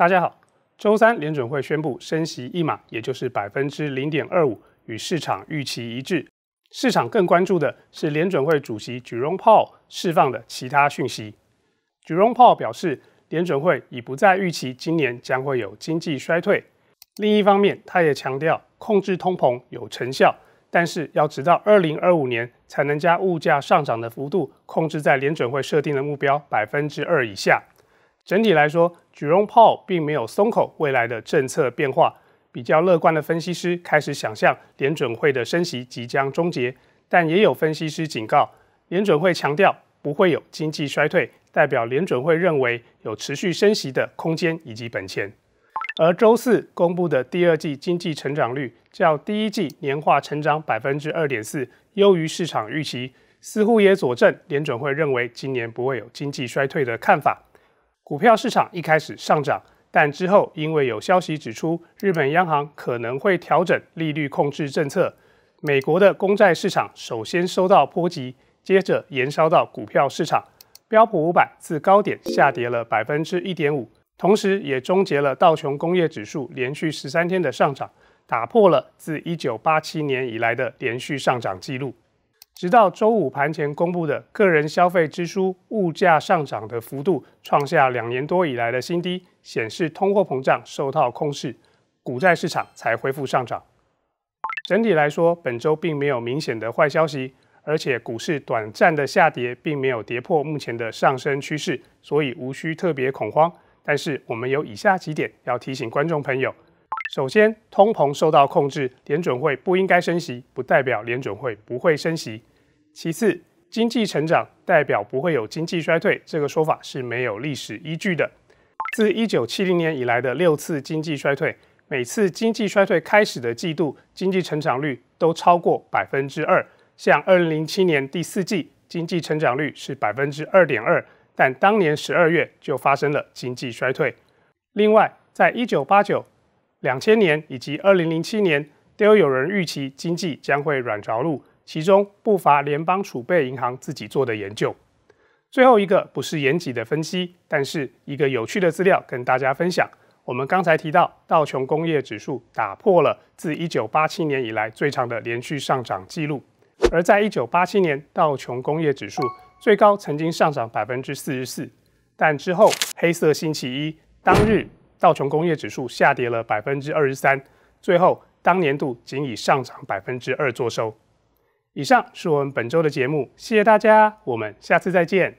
大家好，周三联准会宣布升息一码，也就是百分之零点二五，与市场预期一致。市场更关注的是联准会主席 Jerome Powell 释放的其他讯息。Jerome Powell 表示，联准会已不再预期今年将会有经济衰退。另一方面，他也强调控制通膨有成效，但是要直到二零二五年才能将物价上涨的幅度控制在联准会设定的目标百分之二以下。整体来说，举融 l 并没有松口未来的政策变化。比较乐观的分析师开始想象联准会的升息即将终结，但也有分析师警告，联准会强调不会有经济衰退，代表联准会认为有持续升息的空间以及本钱。而周四公布的第二季经济成长率较第一季年化成长百分之二点四，优于市场预期，似乎也佐证联准会认为今年不会有经济衰退的看法。股票市场一开始上涨，但之后因为有消息指出日本央行可能会调整利率控制政策，美国的公债市场首先收到波及，接着延烧到股票市场。标普五百自高点下跌了百分之一点五，同时也终结了道琼工业指数连续十三天的上涨，打破了自一九八七年以来的连续上涨记录。直到周五盘前公布的个人消费支出物价上涨的幅度创下两年多以来的新低，显示通货膨胀受到控制，股债市场才恢复上涨。整体来说，本周并没有明显的坏消息，而且股市短暂的下跌并没有跌破目前的上升趋势，所以无需特别恐慌。但是我们有以下几点要提醒观众朋友。首先，通膨受到控制，联准会不应该升息，不代表联准会不会升息。其次，经济成长代表不会有经济衰退，这个说法是没有历史依据的。自一九七零年以来的六次经济衰退，每次经济衰退开始的季度，经济成长率都超过百分之二。像二零零七年第四季，经济成长率是百分之二点二，但当年十二月就发生了经济衰退。另外，在一九八九。两千年以及二零零七年都有人预期经济将会软着陆，其中不乏联邦储备银行自己做的研究。最后一个不是严谨的分析，但是一个有趣的资料跟大家分享。我们刚才提到道琼工业指数打破了自一九八七年以来最长的连续上涨记录，而在一九八七年道琼工业指数最高曾经上涨百分之四十四，但之后黑色星期一当日。道琼工业指数下跌了百分之二十三，最后当年度仅以上涨百分之二作收。以上是我们本周的节目，谢谢大家，我们下次再见。